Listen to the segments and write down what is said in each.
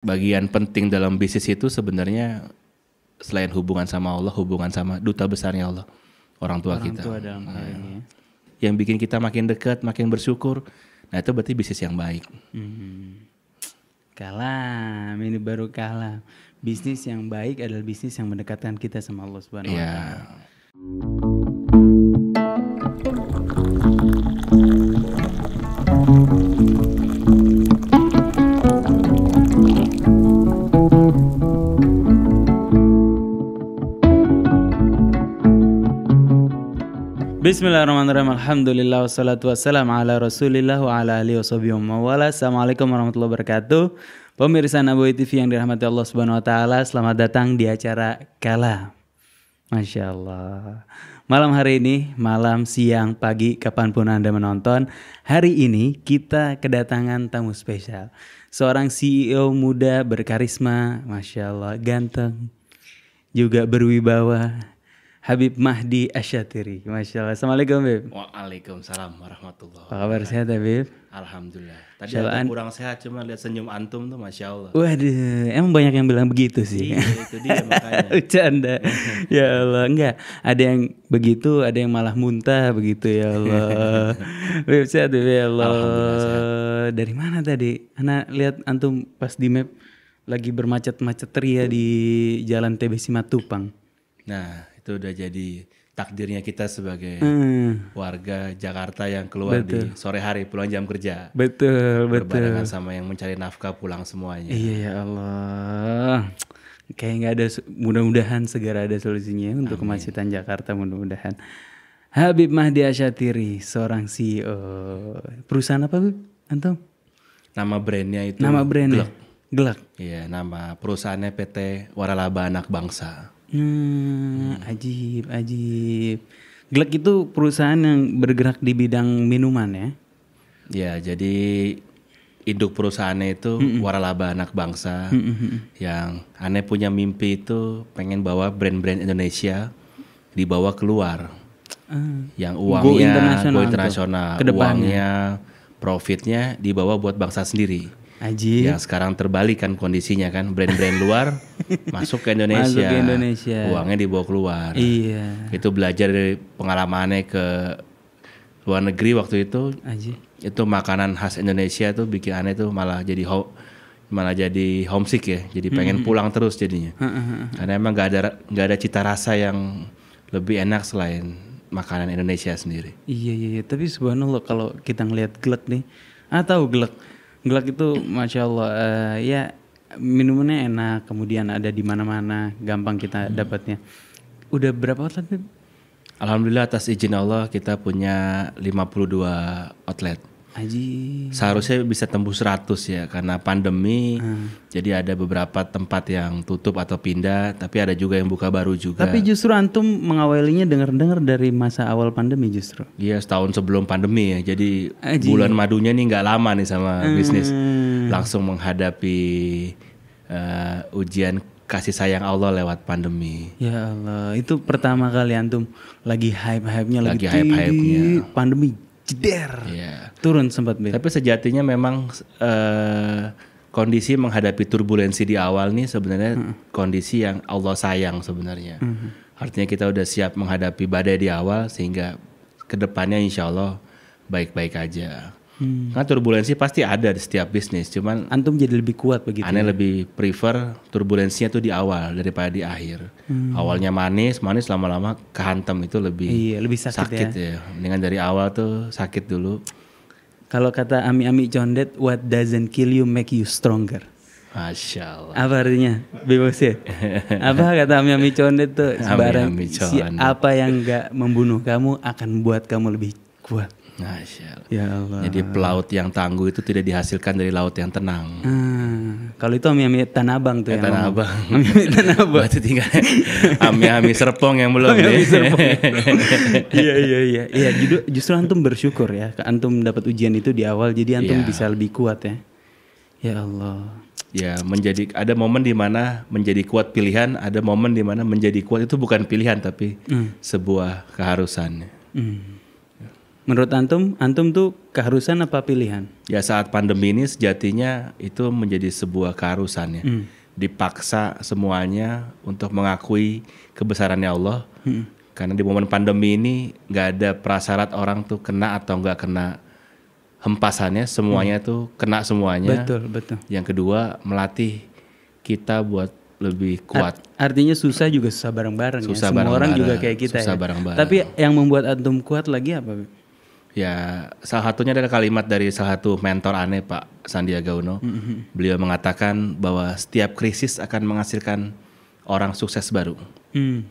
bagian penting dalam bisnis itu sebenarnya selain hubungan sama Allah, hubungan sama duta besarnya Allah, orang tua orang kita. Tua dalam nah, ini. Yang bikin kita makin dekat, makin bersyukur. Nah itu berarti bisnis yang baik. Hmm. Kalam, ini baru kalam. Bisnis yang baik adalah bisnis yang mendekatkan kita sama Allah Subhanahu Wa iya. Taala. Yeah. Bismillahirrahmanirrahim. Alhamdulillah wassalatu wassalamu ala Rasulillah wa ala alihi wala. Assalamualaikum warahmatullahi wabarakatuh. Pemirsa Nabawi TV yang dirahmati Allah Subhanahu wa taala, selamat datang di acara Kala. Masya Allah. Malam hari ini, malam, siang, pagi, kapanpun Anda menonton, hari ini kita kedatangan tamu spesial. Seorang CEO muda berkarisma, Masya Allah, ganteng, juga berwibawa, Habib Mahdi Asyatiri. Masya Allah. Assalamualaikum Bib. Waalaikumsalam warahmatullahi Apa kabar sehat ya, Bib? Alhamdulillah. Tadi Syalaan. agak kurang sehat cuma lihat senyum antum tuh Masya Allah. Waduh emang banyak yang bilang begitu sih. Iya itu dia makanya. Bercanda. ya Allah. Enggak. Ada yang begitu ada yang malah muntah begitu ya Allah. Bib sehat Bib ya Allah. Sehat. Dari mana tadi? Anak lihat antum pas di map lagi bermacet-macet ria di jalan TB Simatupang. Nah, itu udah jadi takdirnya kita sebagai hmm. warga Jakarta yang keluar betul. di sore hari pulang jam kerja. Betul, Berbarengan betul. sama yang mencari nafkah pulang semuanya. Iya ya Allah. Kayak nggak ada mudah-mudahan segera ada solusinya ya untuk kemacetan Jakarta mudah-mudahan. Habib Mahdi Asyatiri, seorang CEO perusahaan apa, Bib? Antum? Nama brandnya itu Nama brandnya? Gelak. Iya, nama perusahaannya PT Waralaba Anak Bangsa. Hmm, ajib, ajib. Glek itu perusahaan yang bergerak di bidang minuman ya? Ya, jadi induk perusahaannya itu mm -mm. waralaba anak bangsa mm -mm. yang aneh punya mimpi itu pengen bawa brand-brand Indonesia dibawa keluar. Uh, yang uangnya go internasional, go internasional uangnya, profitnya dibawa buat bangsa sendiri. Aji. Yang sekarang terbalik kan kondisinya kan brand-brand luar masuk ke Indonesia. Masuk ke Indonesia. Uangnya dibawa keluar. Iya. Itu belajar dari pengalamannya ke luar negeri waktu itu. Aji. Itu makanan khas Indonesia tuh bikin aneh tuh malah jadi ho malah jadi homesick ya. Jadi pengen hmm. pulang terus jadinya. Karena emang gak ada gak ada cita rasa yang lebih enak selain makanan Indonesia sendiri. Iya iya, iya. tapi subhanallah kalau kita ngelihat gelek nih. Ah tahu gelek Glak itu masya Allah uh, ya minumannya enak, kemudian ada di mana-mana, gampang kita hmm. dapatnya. Udah berapa outlet? Alhamdulillah atas izin Allah kita punya 52 outlet. Aji. Seharusnya bisa tembus 100 ya karena pandemi. Hmm. Jadi ada beberapa tempat yang tutup atau pindah, tapi ada juga yang buka baru juga. Tapi justru antum mengawalinya dengar-dengar dari masa awal pandemi justru. Iya, setahun sebelum pandemi ya. Jadi Aji. bulan madunya nih nggak lama nih sama hmm. bisnis. Langsung menghadapi uh, ujian kasih sayang Allah lewat pandemi. Ya Allah, itu pertama kali antum lagi hype-hype-nya lagi, lagi hype-hype-nya. pandemi jeder yeah. turun sempat tapi sejatinya memang uh, kondisi menghadapi turbulensi di awal nih sebenarnya hmm. kondisi yang Allah sayang sebenarnya hmm. artinya kita udah siap menghadapi badai di awal sehingga kedepannya insya Allah baik-baik aja Hmm. Karena turbulensi pasti ada di setiap bisnis, cuman antum jadi lebih kuat begitu. Aneh ya? lebih prefer turbulensinya tuh di awal daripada di akhir. Hmm. Awalnya manis, manis lama-lama kehantam itu lebih Iya, lebih sakit, sakit ya. ya. Mendingan dari awal tuh sakit dulu. Kalau kata Ami-Ami Jondet, what doesn't kill you make you stronger. Masya Allah. Apa artinya? Bebas ya? apa kata Ami Ami Condet tuh? ami, ami si apa yang gak membunuh kamu akan membuat kamu lebih kuat. Nah, ya Allah. Jadi pelaut yang tangguh itu tidak dihasilkan dari laut yang tenang. Hmm. kalau itu ami-ami Tanah Abang tuh ya. Tanah Abang. Ami-ami Tanah Abang. tinggal ami-ami Serpong yang belum ami-ami Serpong. Iya iya iya. Iya justru antum bersyukur ya. Antum dapat ujian itu di awal jadi antum ya. bisa lebih kuat ya. Ya Allah. Ya, menjadi ada momen di mana menjadi kuat pilihan, ada momen di mana menjadi kuat itu bukan pilihan tapi hmm. sebuah keharusan. Hmm. Menurut antum, antum tuh keharusan apa pilihan? Ya saat pandemi ini sejatinya itu menjadi sebuah keharusan ya. Hmm. Dipaksa semuanya untuk mengakui kebesarannya Allah. Hmm. Karena di momen pandemi ini nggak ada prasyarat orang tuh kena atau nggak kena hempasannya, semuanya hmm. tuh kena semuanya. Betul, betul. Yang kedua melatih kita buat lebih kuat. artinya susah juga susah bareng-bareng ya. Semua bareng -bareng, orang juga kayak kita susah ya. Bareng -bareng. Tapi yang membuat antum kuat lagi apa? Ya, salah satunya adalah kalimat dari salah satu mentor aneh Pak Sandiaga Uno. Mm -hmm. Beliau mengatakan bahwa setiap krisis akan menghasilkan orang sukses baru. Mm.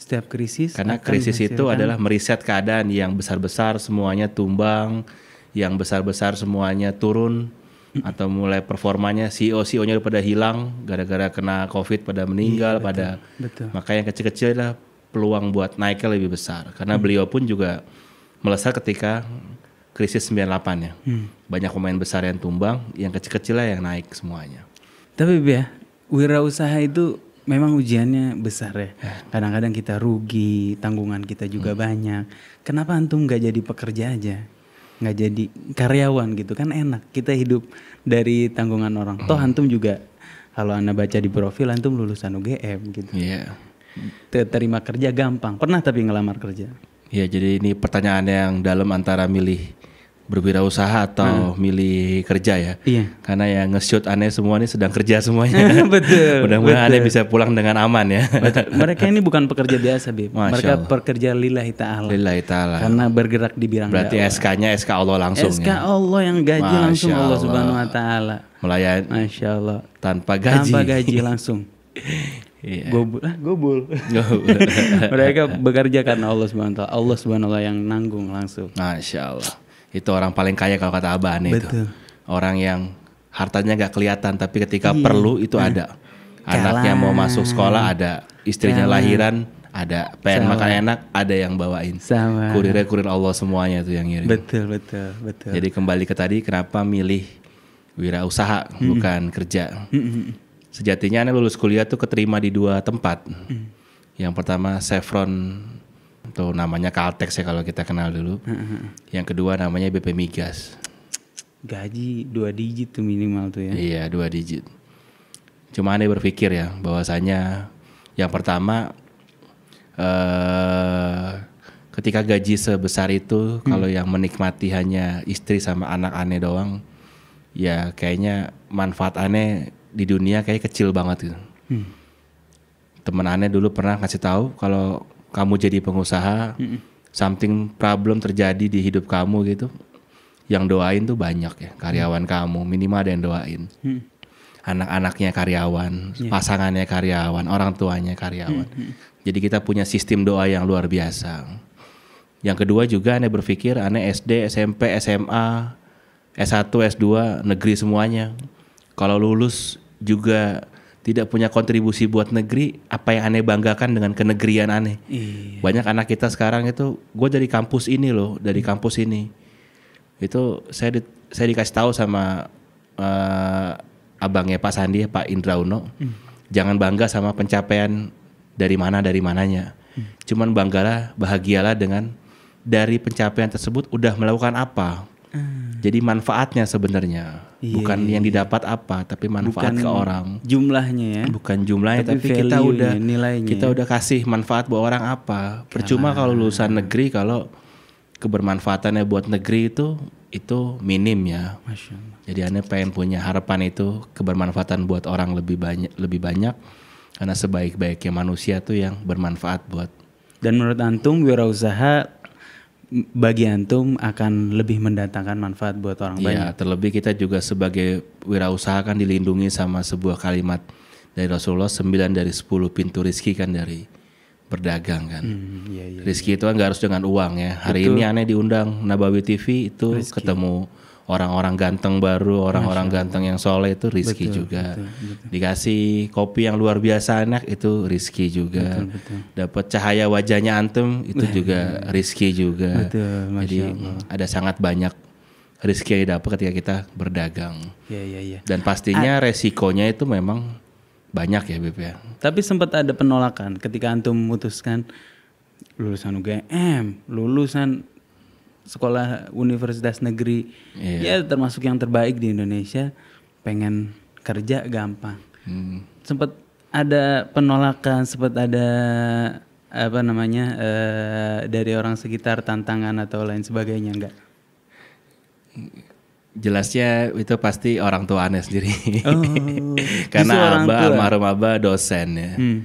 Setiap krisis. Karena krisis itu adalah meriset keadaan yang besar-besar semuanya tumbang, yang besar-besar semuanya turun mm. atau mulai performanya CEO CEO-nya pada hilang gara-gara kena Covid pada meninggal iya, betul, pada betul. maka yang kecil-kecil adalah peluang buat naiknya lebih besar karena mm. beliau pun juga melesat ketika krisis 98 ya. Hmm. Banyak pemain besar yang tumbang, yang kecil-kecil lah yang naik semuanya. Tapi ya, wirausaha itu memang ujiannya besar ya. ya. Kadang-kadang kita rugi, tanggungan kita juga hmm. banyak. Kenapa antum nggak jadi pekerja aja? Nggak jadi karyawan gitu kan enak. Kita hidup dari tanggungan orang. Hmm. Toh antum juga kalau anda baca di profil antum lulusan UGM gitu. Iya. Yeah. Terima kerja gampang. Pernah tapi ngelamar kerja? Ya, jadi ini pertanyaan yang dalam antara milih berwirausaha atau hmm. milih kerja ya. Iya. Karena yang nge-shoot aneh semua ini sedang kerja semuanya. betul. Mudah-mudahan aneh bisa pulang dengan aman ya. betul. Mereka ini bukan pekerja biasa, Bib. Masya Mereka Allah. pekerja lillahi ta'ala. Lillahi ta'ala. Karena bergerak di bidang Berarti SK-nya SK Allah langsung SK ya. Allah yang gaji Masya langsung Allah, Allah Subhanahu wa taala. Melayani. Masya Allah. Tanpa gaji. Tanpa gaji langsung. Yeah. Iya. Gobul, gobul. Mereka bekerja karena Allah SWT. Allah SWT yang nanggung langsung. Masya Allah. Itu orang paling kaya kalau kata Abah nih itu. Orang yang hartanya nggak kelihatan tapi ketika yeah. perlu itu eh. ada. Anaknya Kalan. mau masuk sekolah ada, istrinya Kalan. lahiran ada, pengen Sama. makan enak ada yang bawain. Sama. Kurirnya kurir Allah semuanya itu yang ngirim. Betul, betul, betul. Jadi kembali ke tadi kenapa milih wirausaha hmm. bukan kerja. Hmm sejatinya ane lulus kuliah tuh keterima di dua tempat. Mm. Yang pertama Chevron tuh namanya Caltex ya kalau kita kenal dulu. Hmm. Yang kedua namanya BP Migas. Gaji dua digit tuh minimal tuh ya. Iya, dua digit. Cuma ane berpikir ya bahwasanya yang pertama eh ketika gaji sebesar itu mm. kalau yang menikmati hanya istri sama anak ane doang ya kayaknya manfaat aneh di dunia kayak kecil banget gitu. Hmm. Temen aneh dulu pernah ngasih tahu kalau kamu jadi pengusaha, hmm. something problem terjadi di hidup kamu gitu, yang doain tuh banyak ya karyawan hmm. kamu minimal ada yang doain. Hmm. Anak-anaknya karyawan, yeah. pasangannya karyawan, orang tuanya karyawan. Hmm, hmm. Jadi kita punya sistem doa yang luar biasa. Yang kedua juga aneh berpikir aneh SD, SMP, SMA, S1, S2, negeri semuanya kalau lulus juga tidak punya kontribusi buat negeri, apa yang aneh banggakan dengan kenegrian aneh? Iya. Banyak anak kita sekarang itu, gue dari kampus ini loh, dari hmm. kampus ini. Itu saya di, saya dikasih tahu sama uh, abangnya Pak Sandi, Pak Indra Uno, hmm. jangan bangga sama pencapaian dari mana dari mananya. Hmm. Cuman banggalah, bahagialah dengan dari pencapaian tersebut udah melakukan apa. Hmm jadi manfaatnya sebenarnya yeah. bukan iya, yang iya. didapat apa, tapi manfaat bukan ke orang. Jumlahnya ya. Bukan jumlahnya, tapi, tapi kita udah nilainya. kita udah kasih manfaat buat orang apa. Percuma kalau lulusan negeri kalau kebermanfaatannya buat negeri itu itu minim ya. Jadi aneh pengen punya harapan itu kebermanfaatan buat orang lebih banyak lebih banyak karena sebaik-baiknya manusia tuh yang bermanfaat buat. Dan menurut antum wirausaha bagi antum akan lebih mendatangkan manfaat buat orang ya, banyak. terlebih kita juga sebagai wirausaha kan dilindungi sama sebuah kalimat dari Rasulullah sembilan dari sepuluh pintu rizki kan dari berdagang kan. Hmm, ya, ya, rizki ya. itu kan nggak harus dengan uang ya. Hari itu, ini aneh diundang Nabawi TV itu rizki. ketemu orang-orang ganteng baru, orang-orang ganteng yang soleh itu rizki betul, juga. Betul, betul. Dikasih kopi yang luar biasa enak itu rizki juga. Dapat cahaya wajahnya antum itu juga rizki juga. Betul, Jadi Allah. Mm, ada sangat banyak rizki yang dapat ketika kita berdagang. Ya, ya, ya. Dan pastinya A resikonya itu memang banyak ya Bp ya. Tapi sempat ada penolakan ketika antum memutuskan lulusan UGM, lulusan sekolah universitas negeri yeah. ya termasuk yang terbaik di Indonesia pengen kerja gampang hmm. sempat ada penolakan sempat ada apa namanya uh, dari orang sekitar tantangan atau lain sebagainya enggak jelasnya itu pasti orang tua aneh sendiri oh, karena abah almarhum abah dosen ya hmm.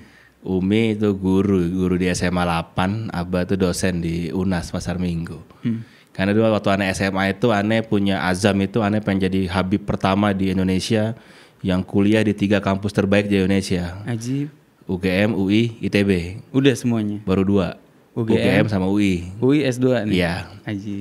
Umi itu guru, guru di SMA 8, Abah itu dosen di UNAS Pasar Minggu. Hmm. Karena dulu waktu aneh SMA itu aneh punya azam itu aneh pengen jadi Habib pertama di Indonesia yang kuliah di tiga kampus terbaik di Indonesia. Ajib. UGM, UI, ITB. Udah semuanya. Baru dua. UGM, UGM sama UI. UI S2 nih. Iya.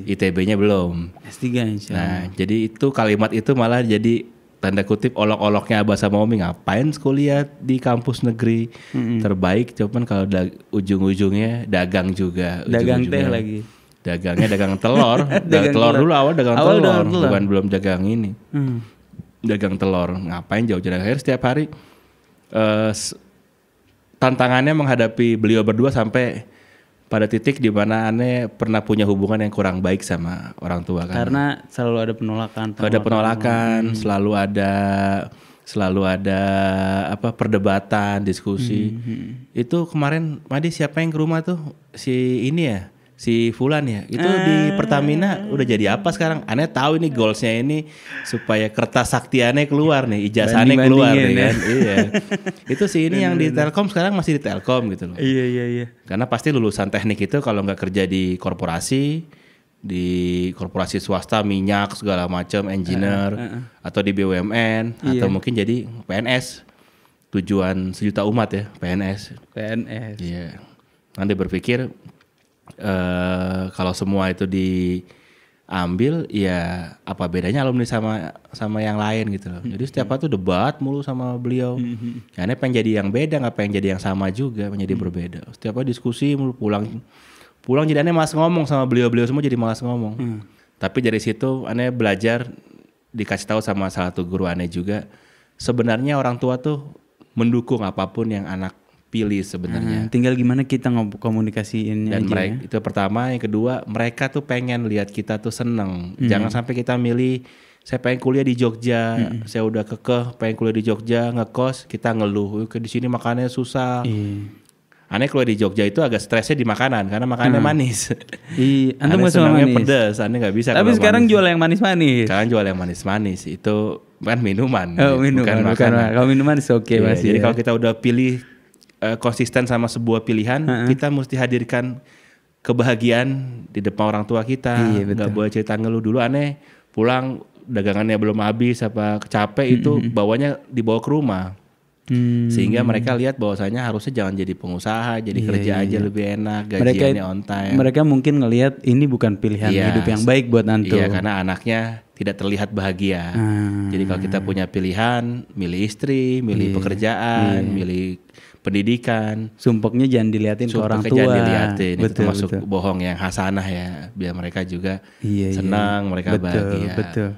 ITB-nya belum. S3 insya nah, Allah. Nah, jadi itu kalimat itu malah jadi tanda kutip olok-oloknya abah sama omi ngapain kuliah di kampus negeri mm -hmm. terbaik cuman kalau da ujung-ujungnya dagang juga dagang teh lagi dagangnya dagang telur nah, dagang telur dulu awal dagang awal telur, dagang telur bukan belum dagang ini hmm. dagang telur ngapain jauh-jauh akhir setiap hari uh, tantangannya menghadapi beliau berdua sampai pada titik di mana ane pernah punya hubungan yang kurang baik sama orang tua kan karena selalu ada penolakan, penolakan ada penolakan hmm. selalu ada selalu ada apa perdebatan diskusi hmm, hmm. itu kemarin Madi siapa yang ke rumah tuh si ini ya si Fulan ya itu ah. di Pertamina udah jadi apa sekarang? Aneh tahu ini goalsnya ini supaya kertas sakti aneh keluar nih, ijazah aneh keluar nih ya. kan. iya. Itu si ini yang di Telkom sekarang masih di Telkom gitu loh. Iya iya iya. Karena pasti lulusan teknik itu kalau nggak kerja di korporasi di korporasi swasta minyak segala macam engineer uh, uh, uh. atau di BUMN iya. atau mungkin jadi PNS tujuan sejuta umat ya PNS PNS iya nanti berpikir uh, kalau semua itu diambil ya apa bedanya alumni sama sama yang lain gitu loh. Jadi setiap waktu debat mulu sama beliau. Mm-hmm. Karena pengen jadi yang beda nggak pengen jadi yang sama juga, pengen jadi mm-hmm. berbeda. Setiap waktu diskusi mulu pulang pulang jadi aneh malas ngomong sama beliau-beliau semua jadi malas ngomong. Hmm. Tapi dari situ aneh belajar dikasih tahu sama salah satu guru aneh juga sebenarnya orang tua tuh mendukung apapun yang anak pilih sebenarnya. Hmm, tinggal gimana kita komunikasiinnya Dan aja mereka, ya? itu pertama, yang kedua mereka tuh pengen lihat kita tuh seneng. Hmm. Jangan sampai kita milih saya pengen kuliah di Jogja, -hmm. saya udah kekeh pengen kuliah di Jogja, ngekos, kita ngeluh ke di sini makannya susah. Hmm. Aneh kuliah di Jogja itu agak stresnya di makanan karena makanannya hmm. manis. Iya, antum gak suka manis. aneh gak bisa. Tapi sekarang manis. jual yang manis-manis. Sekarang jual yang manis-manis itu kan minuman, oh, minuman bukan, bukan makanan. Kalau minuman oke okay yeah, masih. Jadi ya. kalau kita udah pilih Eh, konsisten sama sebuah pilihan, uh -huh. kita mesti hadirkan kebahagiaan di depan orang tua kita. Iya, betul. Gak boleh cerita ngeluh dulu aneh. Pulang dagangannya belum habis apa capek itu mm -hmm. bawanya dibawa ke rumah. Hmm. Sehingga mereka lihat bahwasanya harusnya jangan jadi pengusaha, jadi yeah, kerja yeah. aja lebih enak, mereka, on time. Mereka mungkin ngelihat ini bukan pilihan yeah, hidup yang baik buat nanti iya, yeah, karena anaknya tidak terlihat bahagia. Hmm. Jadi kalau kita punya pilihan, milih istri, milih yeah, pekerjaan, yeah. milih pendidikan. Sumpeknya jangan dilihatin Sumpeknya ke orang tua. Jangan diliatin. Betul, itu termasuk bohong yang hasanah ya, biar mereka juga iya, iya. senang, iya. mereka betul, bahagia. Betul.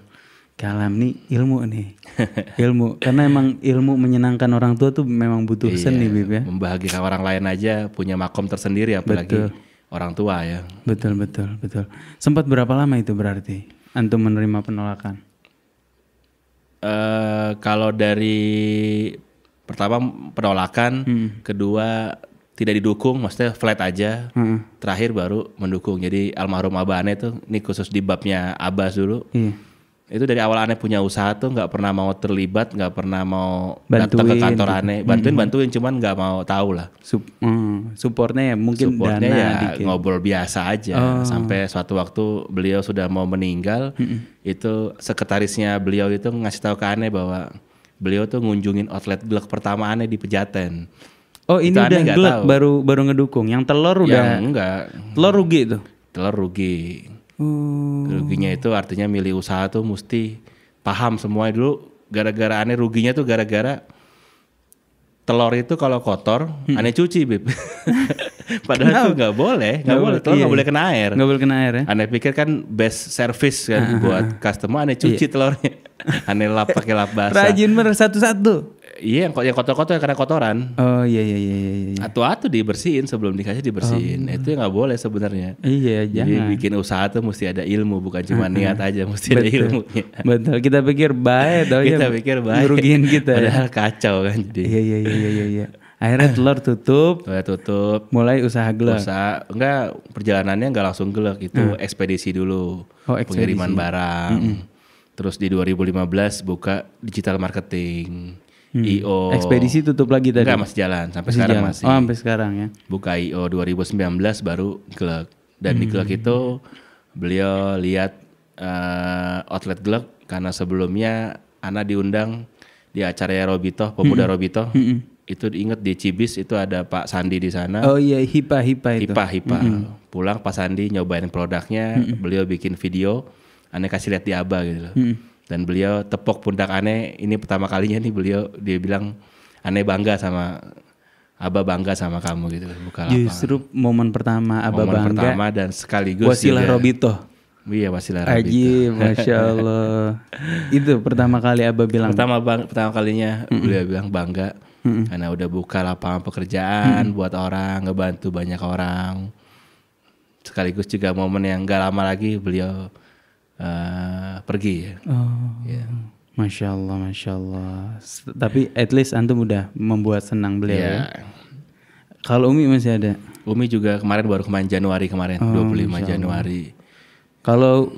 Kalam nih ilmu nih. ilmu karena emang ilmu menyenangkan orang tua tuh memang butuh iya, seni Bib ya. Membahagiakan orang lain aja punya makom tersendiri apalagi betul. orang tua ya. Betul betul betul. Sempat berapa lama itu berarti antum menerima penolakan? Uh, kalau dari pertama penolakan, hmm. kedua tidak didukung, maksudnya flat aja. Hmm. Terakhir baru mendukung. Jadi almarhum Abah aneh tuh, ini khusus di babnya abah dulu. Hmm. Itu dari awal aneh punya usaha tuh nggak pernah mau terlibat, nggak pernah mau datang ke kantor aneh, bantuin hmm. bantuin, cuman nggak mau tahu lah. Sup, hmm. Supportnya ya mungkin Supportnya dana ya dikit. ngobrol biasa aja. Oh. Sampai suatu waktu beliau sudah mau meninggal, hmm. itu sekretarisnya beliau itu ngasih tahu ke aneh bahwa beliau tuh ngunjungin outlet gelek pertamaannya di Pejaten. Oh ini udah baru baru ngedukung. Yang telur ya, udah yang enggak. Telur rugi itu. Telur rugi. Hmm. Ruginya itu artinya milih usaha tuh mesti paham semua dulu gara-gara aneh ruginya tuh gara-gara telur itu kalau kotor hmm. aneh cuci bib padahal Kenapa? itu nggak boleh nggak boleh telur nggak iya. boleh iya. kena air nggak boleh kena air ya aneh pikir kan best service kan ah, ah, buat ah. customer aneh cuci iya. telurnya aneh lap pakai lap basah rajin bener satu satu Iya, yang yang kotor-kotor karena kotoran. Oh iya, iya iya iya iya. Atu-atu dibersihin sebelum dikasih dibersihin. Oh. Itu nggak boleh sebenarnya. Iya, jangan. Jadi bikin usaha tuh mesti ada ilmu, bukan cuma ah, ah. niat aja, mesti ada ilmu. Betul. Kita pikir baik ya. Kita pikir baik. Ngerugiin kita. Ya. Padahal kacau kan jadi. Iya iya iya iya iya. Akhirnya telur tutup. Telur tutup. Mulai usaha gelek. Usaha enggak perjalanannya enggak langsung gelek itu hmm. ekspedisi dulu. Oh, ekspedisi. Pengiriman barang. Mm -mm. Terus di 2015 buka digital marketing hmm. IO. Ekspedisi tutup lagi tadi. Enggak, masih jalan sampai masih sekarang jalan. masih. Oh, sampai sekarang ya. Buka IO 2019 baru Glek. Dan hmm. di Glek itu beliau lihat uh, outlet Glek karena sebelumnya Ana diundang di acara Robito, Pemuda hmm. Robito. Hmm. Itu diingat di Cibis itu ada Pak Sandi di sana. Oh iya, Hipa Hipa itu. Hipa Hipa. Hmm. Pulang Pak Sandi nyobain produknya, hmm. beliau bikin video, Ana kasih lihat di Aba gitu loh. Hmm dan beliau tepok pundak aneh ini pertama kalinya nih beliau dia bilang aneh bangga sama Abah bangga sama kamu gitu kan, buka Justru momen pertama Abah momen bangga. pertama dan sekaligus wasilah juga, Robito. Iya wasilah Robito. Aji, masya Allah. Itu pertama kali Abah bilang. Pertama bang, pertama kalinya mm -mm. beliau bilang bangga mm -mm. karena udah buka lapangan pekerjaan mm -mm. buat orang, ngebantu banyak orang. Sekaligus juga momen yang gak lama lagi beliau uh, pergi ya. Oh. Yeah. Masya Allah, masya Allah. Tapi at least antum udah membuat senang beliau. Yeah. Ya? Kalau Umi masih ada? Umi juga kemarin baru kemarin Januari kemarin, oh, 25 lima Januari. Kalau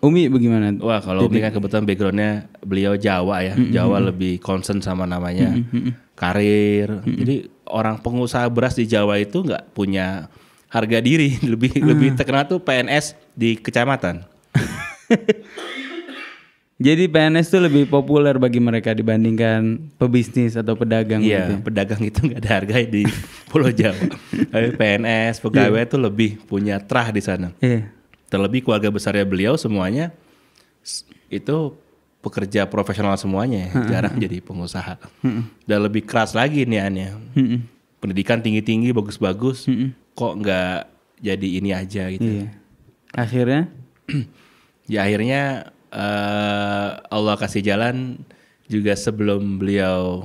Umi bagaimana? Wah, kalau Umi kan kebetulan backgroundnya beliau Jawa ya, mm -hmm. Jawa lebih concern sama namanya mm -hmm. karir. Mm -hmm. Jadi orang pengusaha beras di Jawa itu nggak punya harga diri, lebih ah. lebih terkenal tuh PNS di kecamatan. Jadi PNS tuh lebih populer bagi mereka dibandingkan pebisnis atau pedagang Iya, gitu. Ya? pedagang itu nggak ada harga di Pulau Jawa. Tapi PNS, iya. pegawai yeah. tuh lebih punya trah di sana. Yeah. Terlebih keluarga besarnya beliau semuanya itu pekerja profesional semuanya, jarang jadi pengusaha. Hmm. Dan lebih keras lagi nih aneh. Ya. Pendidikan tinggi-tinggi, bagus-bagus, kok nggak jadi ini aja gitu. Yeah. Akhirnya ya akhirnya uh, Allah kasih jalan juga sebelum beliau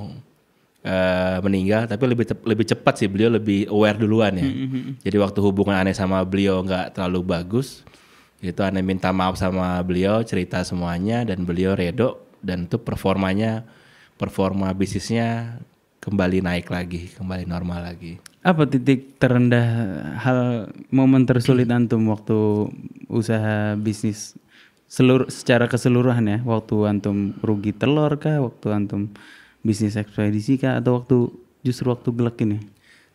uh, meninggal tapi lebih lebih cepat sih beliau lebih aware duluan ya mm-hmm. jadi waktu hubungan aneh sama beliau nggak terlalu bagus itu aneh minta maaf sama beliau cerita semuanya dan beliau redo dan itu performanya performa bisnisnya kembali naik lagi kembali normal lagi apa titik terendah hal momen tersulit antum waktu usaha bisnis seluruh secara keseluruhan ya waktu antum rugi telur kah waktu antum bisnis ekspedisi kah atau waktu justru waktu gelek ini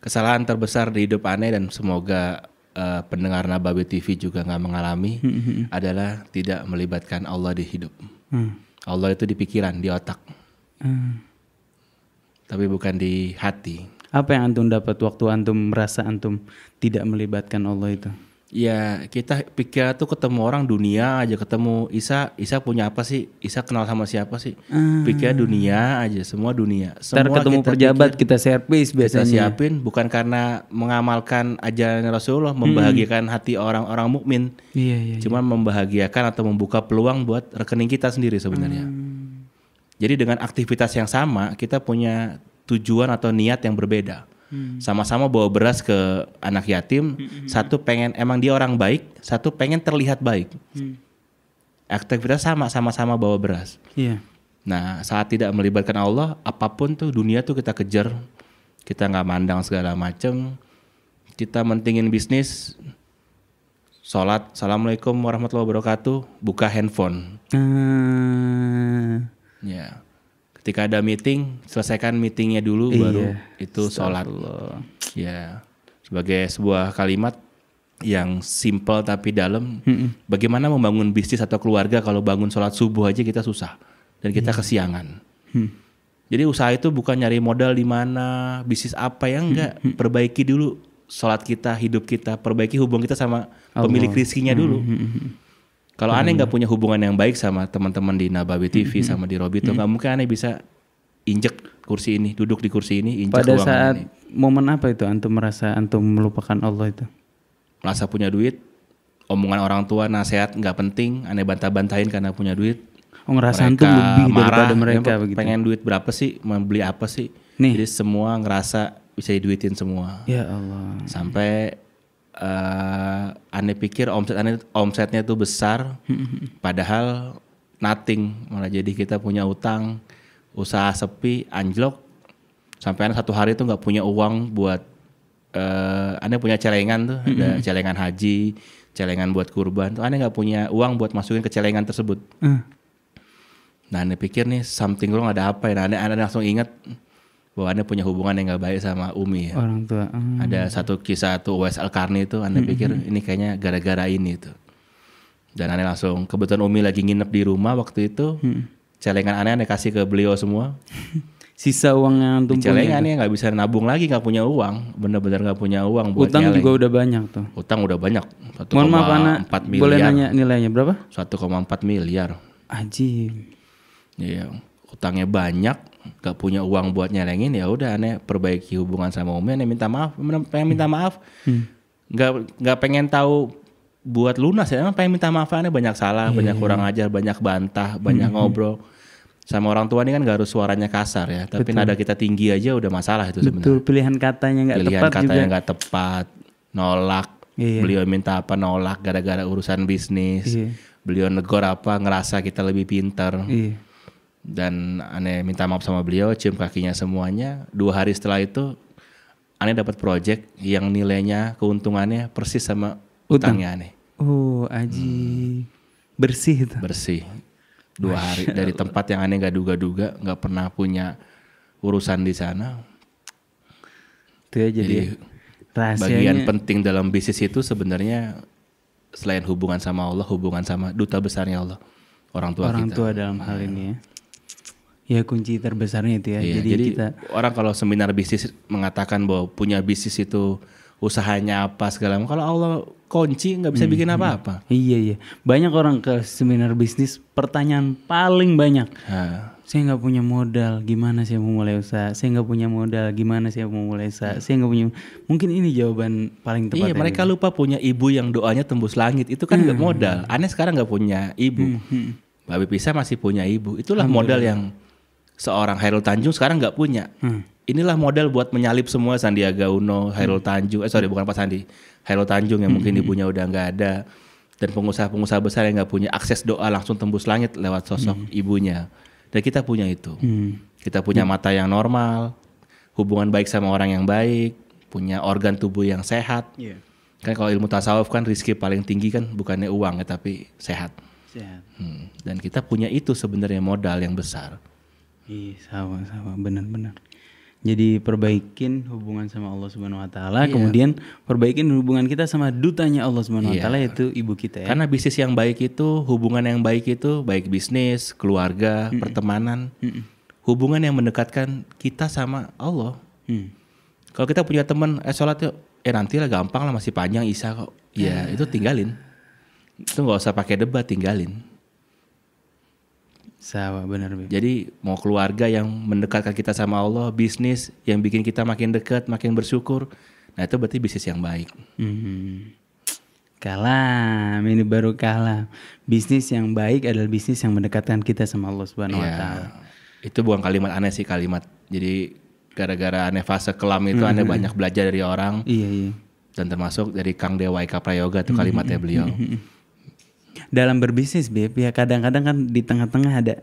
kesalahan terbesar di hidup aneh dan semoga uh, pendengar Nabawi TV juga nggak mengalami hmm, hmm, hmm. adalah tidak melibatkan Allah di hidup hmm. Allah itu di pikiran di otak hmm. tapi bukan di hati apa yang antum dapat waktu antum merasa antum tidak melibatkan Allah itu ya kita pikir tuh ketemu orang dunia aja ketemu Isa Isa punya apa sih Isa kenal sama siapa sih hmm. pikir dunia aja semua dunia semua Ntar ketemu kita perjabat pikir, kita servis biasanya kita siapin bukan karena mengamalkan ajaran Rasulullah hmm. membahagiakan hmm. hati orang-orang mukmin iya, iya, iya, cuman membahagiakan atau membuka peluang buat rekening kita sendiri sebenarnya hmm. jadi dengan aktivitas yang sama kita punya tujuan atau niat yang berbeda Hmm. sama-sama bawa beras ke anak yatim hmm, hmm, hmm. satu pengen emang dia orang baik satu pengen terlihat baik hmm. aktivitas sama sama-sama bawa beras yeah. nah saat tidak melibatkan Allah apapun tuh dunia tuh kita kejar kita nggak mandang segala macem kita mentingin bisnis sholat assalamualaikum warahmatullahi wabarakatuh buka handphone hmm. ya yeah ketika ada meeting selesaikan meetingnya dulu iya. baru itu sholat ya sebagai sebuah kalimat yang simple tapi dalam Mm-mm. bagaimana membangun bisnis atau keluarga kalau bangun sholat subuh aja kita susah dan kita iya. kesiangan hmm. jadi usaha itu bukan nyari modal di mana bisnis apa yang hmm. enggak hmm. perbaiki dulu sholat kita hidup kita perbaiki hubungan kita sama Allah. pemilik rizkinya hmm, dulu hmm. hmm kalau hmm. aneh nggak punya hubungan yang baik sama teman-teman di Nabawi TV hmm, hmm. sama di itu hmm. nggak hmm. mungkin aneh bisa injek kursi ini, duduk di kursi ini, injek Pada saat ini. momen apa itu antum merasa antum melupakan Allah itu? Merasa punya duit, omongan orang tua nasihat nggak penting, aneh bantah-bantahin karena punya duit. Oh, ngerasa mereka antum lebih marah, daripada ya, mereka begitu. Pengen duit berapa sih, membeli apa sih? Nih. Jadi semua ngerasa bisa diduitin semua. Ya Allah. Sampai uh, eh, aneh pikir omset ane omsetnya tuh besar padahal nothing malah jadi kita punya utang usaha sepi anjlok sampai satu hari tuh nggak punya uang buat uh, eh, aneh punya celengan tuh ada celengan haji celengan buat kurban tuh ane nggak punya uang buat masukin ke celengan tersebut eh. nah ane pikir nih something wrong ada apa ya nah, ane aneh langsung ingat bahwa anda punya hubungan yang nggak baik sama Umi ya. Orang tua. Hmm. Ada satu kisah tuh Wes Alkarni itu anda hmm. pikir hmm. ini kayaknya gara-gara ini tuh. Dan anda langsung kebetulan Umi lagi nginep di rumah waktu itu. Hmm. Celengan aneh aneh kasih ke beliau semua. Sisa uang yang tumpul. Celengan ya nggak bisa nabung lagi nggak punya uang. Bener-bener nggak punya uang buat Utang nyaleng. juga udah banyak tuh. Utang udah banyak. 1, Mohon maaf miliar. Boleh nanya nilainya berapa? 1,4 miliar. Aji. Iya. Utangnya banyak nggak punya uang buat nyelengin ya udah aneh perbaiki hubungan sama Umi aneh minta maaf pengen minta hmm. maaf hmm. nggak hmm. nggak pengen tahu buat lunas ya pengen minta maaf aneh banyak salah yeah. banyak iya, kurang iya. ajar banyak bantah banyak hmm, hmm. ngobrol sama orang tua ini kan gak harus suaranya kasar ya tapi Betul. nada kita tinggi aja udah masalah itu sebenarnya. pilihan katanya nggak tepat pilihan katanya nggak tepat nolak yeah. beliau minta apa nolak gara-gara urusan bisnis yeah. beliau negor apa ngerasa kita lebih pintar yeah dan aneh minta maaf sama beliau cium kakinya semuanya dua hari setelah itu aneh dapat project yang nilainya keuntungannya persis sama utangnya aneh oh aji hmm. bersih itu bersih dua hari dari tempat yang aneh gak duga-duga nggak pernah punya urusan di sana itu ya jadi, jadi bagian penting dalam bisnis itu sebenarnya selain hubungan sama Allah hubungan sama duta besarnya Allah orang tua orang kita. tua dalam hal ini ya Ya kunci terbesarnya itu ya. Iya, jadi, jadi kita orang kalau seminar bisnis mengatakan bahwa punya bisnis itu usahanya apa segala macam. Kalau Allah kunci nggak bisa hmm, bikin hmm. apa-apa. Iya iya. Banyak orang ke seminar bisnis pertanyaan paling banyak. Ha. Saya nggak punya modal, gimana saya mau mulai usaha? Saya nggak punya modal, gimana saya mau mulai usaha? Saya nggak punya. Mungkin ini jawaban paling tepat. Iya, mereka ini. lupa punya ibu yang doanya tembus langit. Itu kan nggak hmm. modal. Aneh sekarang nggak punya ibu. Hmm. Hmm. Babi Pisa masih punya ibu. Itulah modal yang seorang Hairul Tanjung sekarang nggak punya. Hmm. Inilah model buat menyalip semua Sandiaga Uno, Hairul hmm. Tanjung, eh sorry bukan Pak Sandi, Hairul Tanjung yang hmm. mungkin hmm, ibunya hmm. udah nggak ada dan pengusaha-pengusaha besar yang nggak punya akses doa langsung tembus langit lewat sosok hmm. ibunya. Dan kita punya itu. Hmm. Kita punya hmm. mata yang normal, hubungan baik sama orang yang baik, punya organ tubuh yang sehat. Yeah. Kan kalau ilmu tasawuf kan rizki paling tinggi kan bukannya uang ya tapi sehat. sehat. Hmm. Dan kita punya itu sebenarnya modal yang besar. Iya sama-sama benar-benar. Jadi perbaikin hubungan sama Allah Subhanahu wa taala, iya. kemudian perbaikin hubungan kita sama dutanya Allah Subhanahu wa iya. taala yaitu ibu kita ya. Karena bisnis yang baik itu, hubungan yang baik itu baik bisnis, keluarga, mm -mm. pertemanan. Mm -mm. Hubungan yang mendekatkan kita sama Allah. Mm. Kalau kita punya teman, eh sholat yuk, eh nanti lah gampang lah masih panjang Isa kok. Ya, yeah. itu tinggalin. Itu nggak usah pakai debat, tinggalin sama benar. Jadi mau keluarga yang mendekatkan kita sama Allah, bisnis yang bikin kita makin dekat, makin bersyukur. Nah itu berarti bisnis yang baik. Hmm. Kalam, ini baru kalam. Bisnis yang baik adalah bisnis yang mendekatkan kita sama Allah Subhanahu Wa iya. Taala. Itu bukan kalimat aneh sih kalimat. Jadi gara-gara aneh fase kelam itu mm -hmm. aneh banyak belajar dari orang. Iya, iya. Dan termasuk dari Kang Dewa Eka Prayoga itu kalimatnya beliau. -hmm dalam berbisnis Beb ya kadang-kadang kan di tengah-tengah ada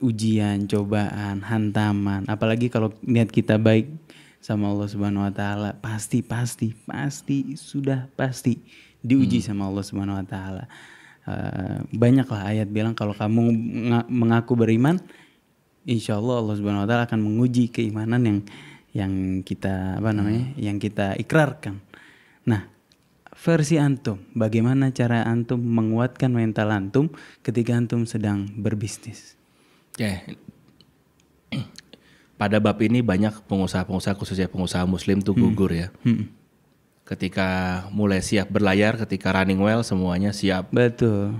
ujian, cobaan, hantaman. Apalagi kalau niat kita baik sama Allah Subhanahu wa taala, pasti pasti pasti sudah pasti diuji hmm. sama Allah Subhanahu wa taala. Uh, banyaklah ayat bilang kalau kamu mengaku beriman, insya Allah Allah Subhanahu wa taala akan menguji keimanan yang yang kita apa namanya? Hmm. yang kita ikrarkan. Nah, versi antum. Bagaimana cara antum menguatkan mental antum ketika antum sedang berbisnis? Ya. Yeah. Pada bab ini banyak pengusaha-pengusaha khususnya pengusaha muslim tuh hmm. gugur hmm. ya. Hmm. Ketika mulai siap berlayar, ketika running well semuanya siap. Betul.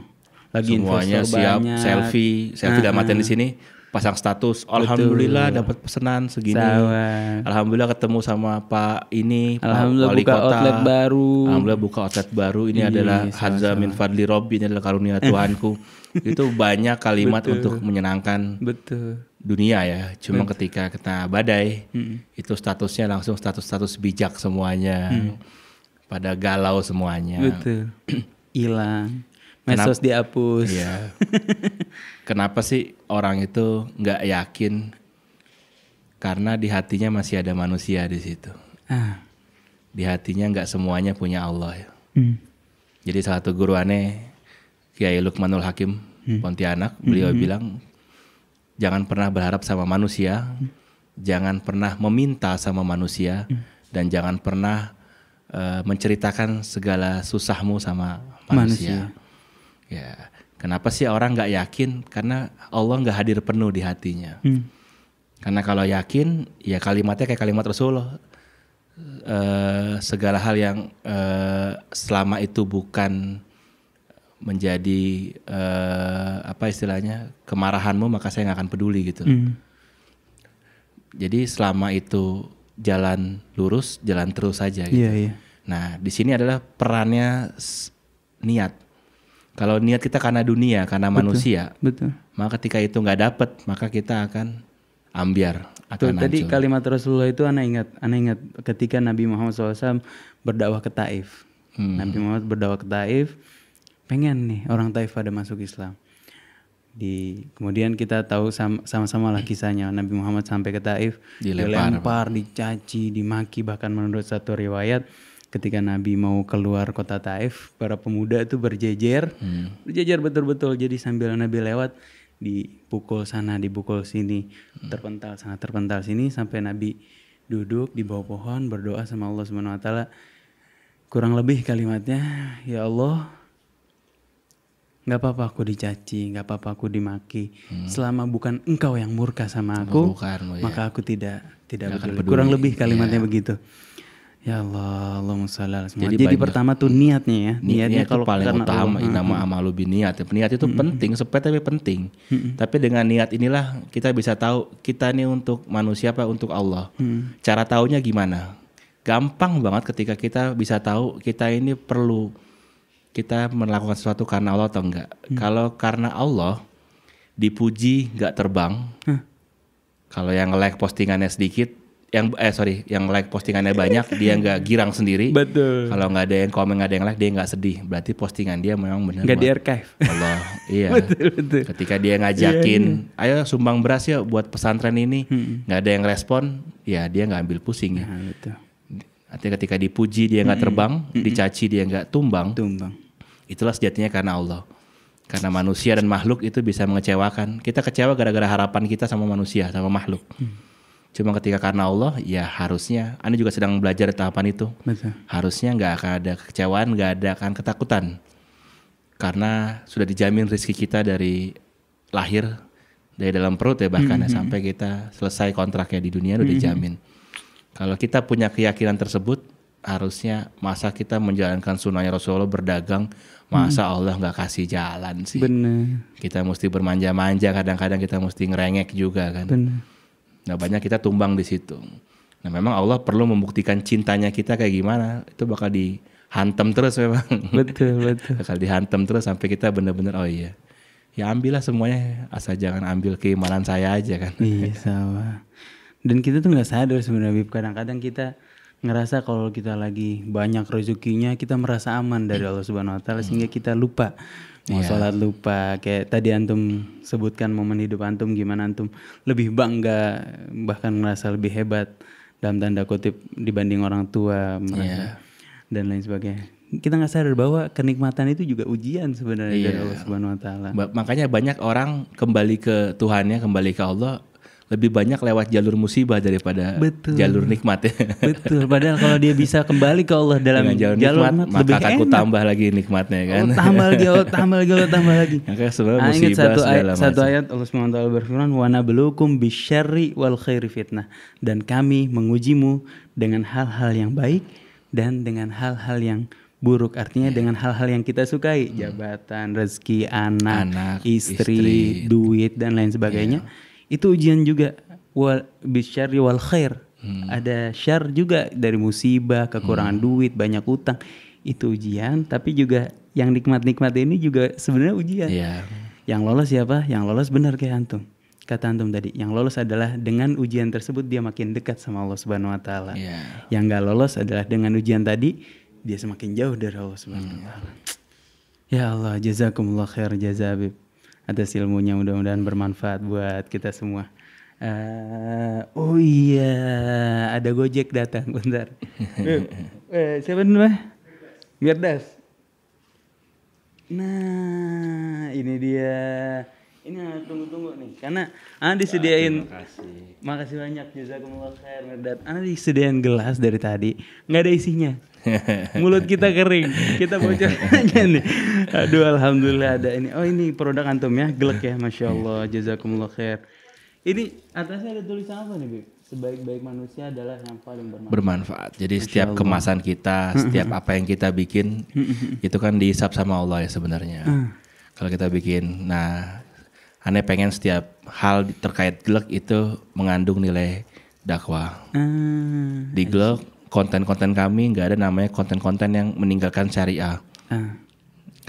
Lagi semuanya siap banyak. selfie, selfie uh ah, -huh. dalam di ah. sini pasang status alhamdulillah dapat pesanan segini sama. alhamdulillah ketemu sama Pak ini alhamdulillah Pak Wali buka Kota. outlet baru alhamdulillah buka outlet baru ini Iyi, adalah Hazamin min Fadli Robbi ini adalah karunia eh. Tuhanku itu banyak kalimat betul. untuk menyenangkan betul dunia ya cuma betul. ketika kita badai hmm. itu statusnya langsung status-status bijak semuanya hmm. pada galau semuanya betul hilang medsos dihapus iya kenapa sih orang itu nggak yakin karena di hatinya masih ada manusia di situ ah. di hatinya nggak semuanya punya Allah ya. hmm. jadi salah satu guru aneh Kiai Lukmanul Hakim hmm. Pontianak beliau hmm. bilang jangan pernah berharap sama manusia hmm. jangan pernah meminta sama manusia hmm. dan jangan pernah uh, menceritakan segala susahmu sama manusia, manusia. ya Kenapa sih orang nggak yakin? Karena Allah nggak hadir penuh di hatinya. Hmm. Karena kalau yakin, ya kalimatnya kayak kalimat Rasulullah. E, segala hal yang e, selama itu bukan menjadi e, apa istilahnya kemarahanmu, maka saya nggak akan peduli gitu. Hmm. Jadi selama itu jalan lurus, jalan terus saja. Gitu. Yeah, yeah. Nah, di sini adalah perannya niat. Kalau niat kita karena dunia, karena betul, manusia, betul. maka ketika itu nggak dapet, maka kita akan ambiar. atau tadi kalimat Rasulullah itu anak ingat, anak ingat ketika Nabi Muhammad SAW berdakwah ke Taif. Hmm. Nabi Muhammad berdakwah ke Taif, pengen nih orang Taif pada masuk Islam. Di kemudian kita tahu sama-sama lah kisahnya Nabi Muhammad sampai ke Taif dilempar dicaci, dimaki bahkan menurut satu riwayat ketika Nabi mau keluar kota Taif, para pemuda itu berjejer, hmm. berjejer betul-betul. Jadi sambil Nabi lewat, dipukul sana, dipukul sini, hmm. terpental sana, terpental sini, sampai Nabi duduk di bawah pohon berdoa sama Allah Subhanahu Wa Taala. Kurang lebih kalimatnya, ya Allah, nggak apa-apa aku dicaci, nggak apa-apa aku dimaki, hmm. selama bukan engkau yang murka sama aku, bukan, ya. maka aku tidak tidak peduli. peduli. Kurang lebih iya. kalimatnya ya. begitu. Ya Allah, Allahumma sholli ala Jadi, Jadi pertama tuh niatnya ya. Niatnya kalau paling karena utama Allah. nama amalu biniat. Niat itu hmm. penting, sepet tapi penting. Hmm. Tapi dengan niat inilah kita bisa tahu kita nih untuk manusia apa untuk Allah. Hmm. Cara taunya gimana? Gampang banget ketika kita bisa tahu kita ini perlu kita melakukan sesuatu karena Allah atau enggak. Hmm. Kalau karena Allah dipuji enggak terbang. Huh. Kalau yang like postingannya sedikit yang eh sorry yang like postingannya banyak dia nggak girang sendiri betul kalau nggak ada yang komen nggak ada yang like dia nggak sedih berarti postingan dia memang benar nggak di archive Allah iya betul betul ketika dia iya, ngajakin yeah, yeah. ayo sumbang beras ya buat pesantren ini hmm. nggak hmm. ada yang respon ya dia nggak ambil pusing ya nah, betul artinya ketika dipuji dia nggak hmm. terbang terbang -mm. dicaci dia nggak tumbang tumbang itulah sejatinya karena Allah karena manusia dan makhluk itu bisa mengecewakan kita kecewa gara-gara harapan kita sama manusia sama makhluk hmm Cuma ketika karena Allah, ya harusnya Anda juga sedang belajar di tahapan itu. Betul. Harusnya nggak akan ada kekecewaan, nggak ada akan ketakutan, karena sudah dijamin rezeki kita dari lahir dari dalam perut ya bahkan ya, mm-hmm. ya, sampai kita selesai kontraknya di dunia mm-hmm. udah dijamin. Kalau kita punya keyakinan tersebut, harusnya masa kita menjalankan sunnahnya Rasulullah berdagang, masa hmm Allah nggak kasih jalan sih. Bener. Kita mesti bermanja-manja, kadang-kadang kita mesti ngerengek juga kan. Bener Nah banyak kita tumbang di situ. Nah memang Allah perlu membuktikan cintanya kita kayak gimana. Itu bakal dihantam terus memang. Betul, betul. bakal dihantam terus sampai kita benar-benar oh iya. Ya ambillah semuanya asal jangan ambil keimanan saya aja kan. Iya sama. Dan kita tuh nggak sadar sebenarnya Kadang-kadang kita ngerasa kalau kita lagi banyak rezekinya kita merasa aman dari Allah Subhanahu wa taala sehingga kita lupa mau yeah. sholat lupa kayak tadi antum sebutkan momen hidup antum gimana antum lebih bangga bahkan merasa lebih hebat dalam tanda kutip dibanding orang tua merasa yeah. dan lain sebagainya kita nggak sadar bahwa kenikmatan itu juga ujian sebenarnya yeah. dari iya. Allah Subhanahu wa taala. Makanya banyak orang kembali ke Tuhannya, kembali ke Allah lebih banyak lewat jalur musibah daripada betul. jalur nikmat ya. Betul. Padahal kalau dia bisa kembali ke Allah dalam Dengan jalur, jalur nikmat, nikmat lebih maka aku tambah lagi nikmatnya kan. Oh, tambah lagi, oh, tambah lagi, oh, tambah lagi. Maka sebenarnya ah, musibah ingat satu ayat, macam. satu ayat Allah Subhanahu wa taala berfirman, "Wa nabluukum bisyarri wal khairi fitnah." Dan kami mengujimu dengan hal-hal yang baik dan dengan hal-hal yang buruk artinya yeah. dengan hal-hal yang kita sukai hmm. jabatan rezeki anak, anak istri, istri duit dan lain sebagainya yeah itu ujian juga. Wal bisyari wal khair. Hmm. Ada syar juga dari musibah, kekurangan hmm. duit, banyak utang. Itu ujian, tapi juga yang nikmat-nikmat ini juga sebenarnya ujian. Yeah. Yang lolos siapa? Yang lolos benar kayak antum. Kata antum tadi, yang lolos adalah dengan ujian tersebut dia makin dekat sama Allah Subhanahu wa taala. Yeah. Yang nggak lolos adalah dengan ujian tadi dia semakin jauh dari Allah Subhanahu wa hmm. taala. Ya Allah, jazakumullah khair jazabib atas ilmunya mudah-mudahan bermanfaat buat kita semua. Uh, oh iya, ada Gojek datang bentar. eh, eh siapa siapa namanya? Mirdas. Nah, ini dia. Ini ah, tunggu-tunggu nih, karena Ana ah, disediain. Ya, terima kasih. Makasih banyak Jazakumullah khair Mirdas. Ana ah, disediain gelas dari tadi, nggak ada isinya mulut kita kering kita bocor aja nih aduh alhamdulillah ada ini oh ini produk antum ya gelek ya masya allah iya. jazakumullah khair ini atasnya ada tulisan apa nih Bib? Sebaik-baik manusia adalah yang paling bermanfaat. Bermanfaat. Jadi Masya setiap Allah. kemasan kita, setiap apa yang kita bikin itu kan dihisap sama Allah ya sebenarnya. Ah. Kalau kita bikin, nah aneh pengen setiap hal terkait gelek itu mengandung nilai dakwah. Ah, Di gelek konten-konten kami nggak ada namanya konten-konten yang meninggalkan syariah. Ah.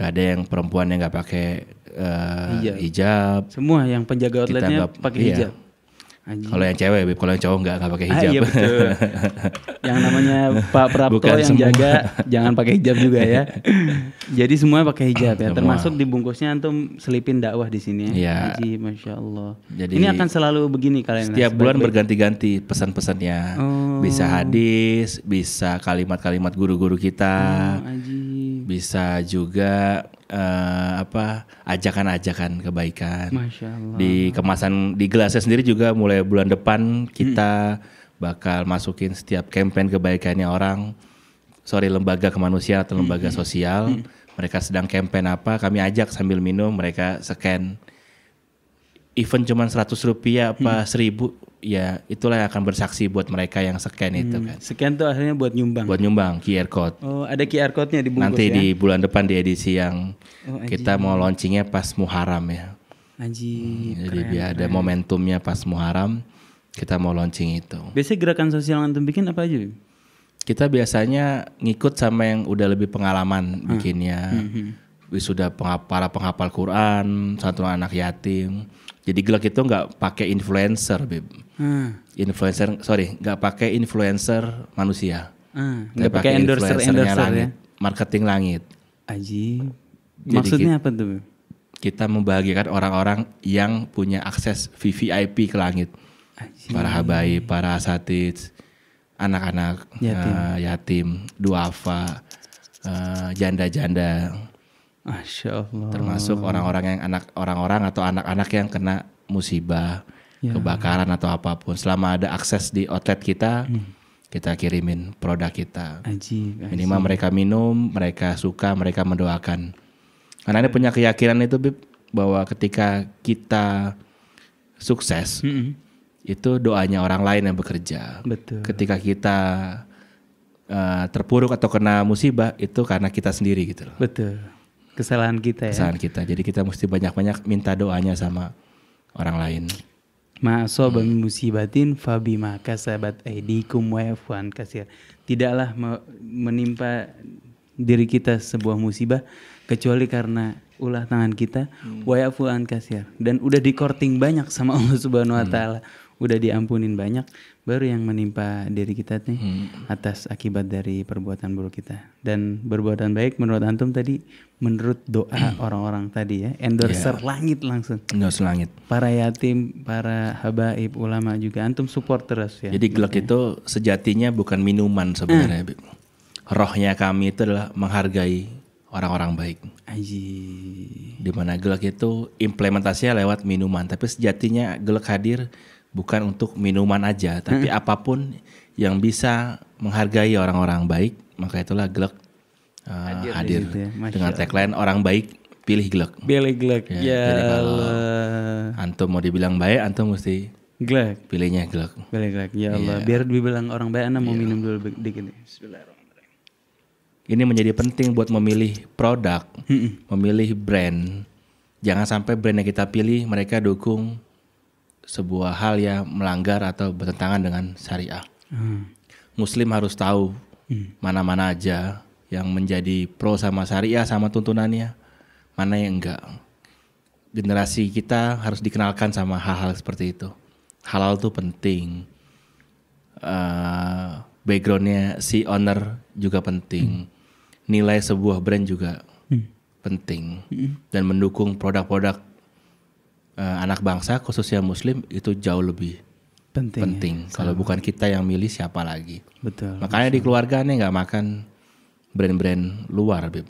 ada yang perempuan yang nggak pakai uh, hijab. hijab. Semua yang penjaga outletnya pakai iya. hijab. Kalau yang cewek, Beb. Kalau yang cowok nggak nggak pakai ah, hijab. Ah, iya betul. yang namanya Pak Prapto yang semua. jaga jangan pakai hijab juga ya. Jadi semua pakai hijab ya. Termasuk dibungkusnya antum selipin dakwah di sini ya. Iya. masya Allah. Jadi ini akan selalu begini kalian. Ya, setiap bulan berganti-ganti pesan-pesannya. Oh. Bisa hadis, bisa kalimat-kalimat guru-guru kita, oh, bisa juga uh, apa ajakan-ajakan kebaikan. Masya Allah. Di kemasan di gelasnya sendiri juga mulai bulan depan kita hmm. bakal masukin setiap kampanye kebaikannya orang, sorry lembaga kemanusiaan atau lembaga hmm. sosial. Hmm. Mereka sedang kampanye apa, kami ajak sambil minum mereka scan event cuma seratus rupiah apa hmm. seribu ya itulah yang akan bersaksi buat mereka yang scan hmm. itu kan. Scan tuh akhirnya buat nyumbang. Buat nyumbang QR code. Oh, ada QR code-nya di bungkus Nanti ya? di bulan depan di edisi yang oh, kita mau launchingnya pas Muharram ya. Anji. Hmm, jadi biar ada momentumnya pas Muharram kita mau launching itu. Biasanya gerakan sosial yang antum bikin apa aja? Kita biasanya ngikut sama yang udah lebih pengalaman ah. bikinnya. Hmm. hmm. Wisuda para penghafal Quran, satu anak yatim jadi Glock itu nggak pakai influencer, Bib. Hmm. Influencer, sorry, nggak pakai influencer manusia. Hmm. Nggak pakai endorser, endorser ya? langit, ya? Marketing langit. Aji. Maksudnya apa tuh? Bib? Kita membahagiakan orang-orang yang punya akses VVIP ke langit. Aji. Para habaib, para asatid, anak-anak yatim, uh, yatim duafa, Uh, eh, janda -janda Allah. Termasuk orang-orang yang anak orang-orang atau anak-anak yang kena musibah, ya. kebakaran atau apapun. Selama ada akses di outlet kita, hmm. kita kirimin produk kita. Aji, Minimal mereka minum, mereka suka, mereka mendoakan. Karena ini punya keyakinan itu Bib bahwa ketika kita sukses, -hmm. itu doanya orang lain yang bekerja. Betul. Ketika kita uh, terpuruk atau kena musibah, itu karena kita sendiri gitu loh. Betul kesalahan kita ya. Kesalahan kita. Jadi kita mesti banyak-banyak minta doanya sama orang lain. Ma'asoba hmm. musibatin maka kasabat aidikum wa kasir. Tidaklah menimpa diri kita sebuah musibah kecuali karena ulah tangan kita hmm. wa kasir dan udah dikorting banyak sama Allah Subhanahu wa hmm. taala. Udah diampunin banyak baru yang menimpa diri kita nih hmm. atas akibat dari perbuatan buruk kita dan perbuatan baik menurut antum tadi menurut doa orang-orang tadi ya endorser yeah. langit langsung endorser langit para yatim para habaib ulama juga antum support terus ya jadi gelek itu sejatinya bukan minuman sebenarnya hmm. rohnya kami itu adalah menghargai orang-orang baik Aji. dimana gelek itu implementasinya lewat minuman tapi sejatinya gelek hadir bukan untuk minuman aja, tapi hmm. apapun yang bisa menghargai orang-orang baik, maka itulah Glek uh, eh, hadir, hadir. Gitu ya. dengan tagline orang baik pilih Glek. Pilih Glek. Ya. ya. Jadi kalau eh. antum mau dibilang baik, antum mesti Glek. Pilihnya Glek. Pilih Glek. Ya Allah, ya. biar dibilang orang baik, anda mau ya. minum dulu dikit. ini menjadi penting buat memilih produk, memilih brand. Jangan sampai brand yang kita pilih mereka dukung sebuah hal yang melanggar atau bertentangan dengan syariah. Hmm. Muslim harus tahu hmm. mana-mana hmm. aja yang menjadi pro sama syariah sama tuntunannya, mana yang enggak. Generasi kita harus dikenalkan sama hal-hal seperti itu. Halal itu penting. Uh, backgroundnya si owner juga penting. Hmm. Nilai sebuah brand juga hmm. penting. Hmm. Dan mendukung produk-produk uh, anak bangsa khususnya muslim itu jauh lebih penting. Ya. Penting. Ya? Kalau bukan kita yang milih siapa lagi. Betul. Makanya betul. di keluarga nih nggak makan brand-brand luar, Bib.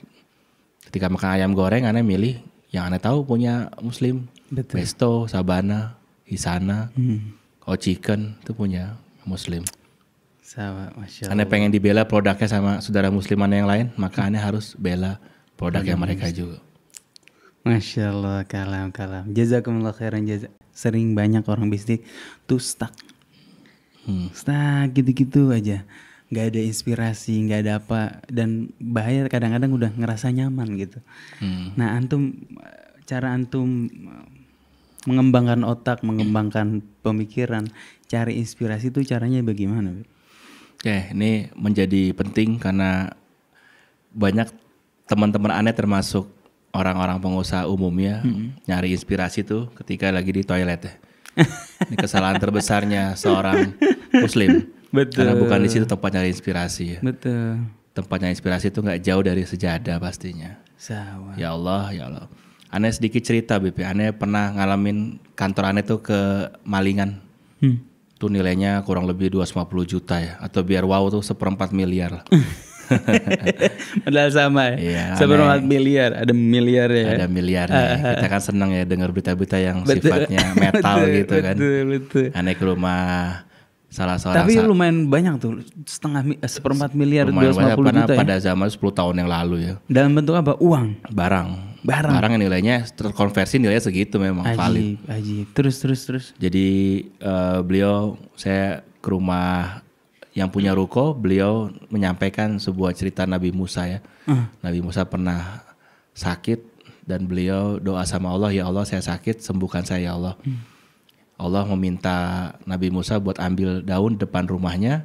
Ketika makan ayam goreng aneh milih yang aneh tahu punya muslim. Betul. Pesto Sabana, Hisana, hmm. Oh, Chicken itu punya muslim. Sama, Masya Allah. Anda pengen dibela produknya sama saudara musliman yang lain, maka Anda harus bela produk yang mereka juga. Masya Allah, kalam kalam. Jazakumullah khairan jaza. Sering banyak orang bisnis tuh stuck, hmm. stuck gitu-gitu aja. Gak ada inspirasi, gak ada apa dan bahaya kadang-kadang udah ngerasa nyaman gitu. Hmm. Nah antum cara antum eh, mengembangkan otak, mengembangkan pemikiran, cari inspirasi itu caranya bagaimana? Oke, okay, ini menjadi penting karena banyak teman-teman aneh termasuk orang-orang pengusaha umumnya hmm. nyari inspirasi tuh ketika lagi di toilet ya. Ini kesalahan terbesarnya seorang muslim. Betul. Karena bukan di situ tempat nyari inspirasi ya. Betul. nyari inspirasi itu nggak jauh dari sejadah pastinya. Sawa. Ya Allah, ya Allah. Aneh sedikit cerita BP. Ya. Aneh pernah ngalamin kantor aneh tuh ke malingan. Hmm. Tuh nilainya kurang lebih 250 juta ya. Atau biar wow tuh seperempat miliar. Modal sama ya. Iya, Sebelum miliar, ada miliar ya. Ada miliar ya. Kita kan senang ya dengar berita-berita yang betul. sifatnya metal betul, gitu kan. Betul, betul. Aneh ke rumah salah seorang tapi lumayan banyak tuh setengah eh, seperempat miliar dua puluh juta ya. pada ya? zaman 10 tahun yang lalu ya dalam bentuk apa uang barang barang barang yang nilainya terkonversi nilainya segitu memang ajib, valid ajib terus terus terus jadi uh, beliau saya ke rumah yang punya ruko beliau menyampaikan sebuah cerita Nabi Musa ya. Uh. Nabi Musa pernah sakit dan beliau doa sama Allah ya Allah saya sakit sembuhkan saya ya Allah. Uh. Allah meminta Nabi Musa buat ambil daun depan rumahnya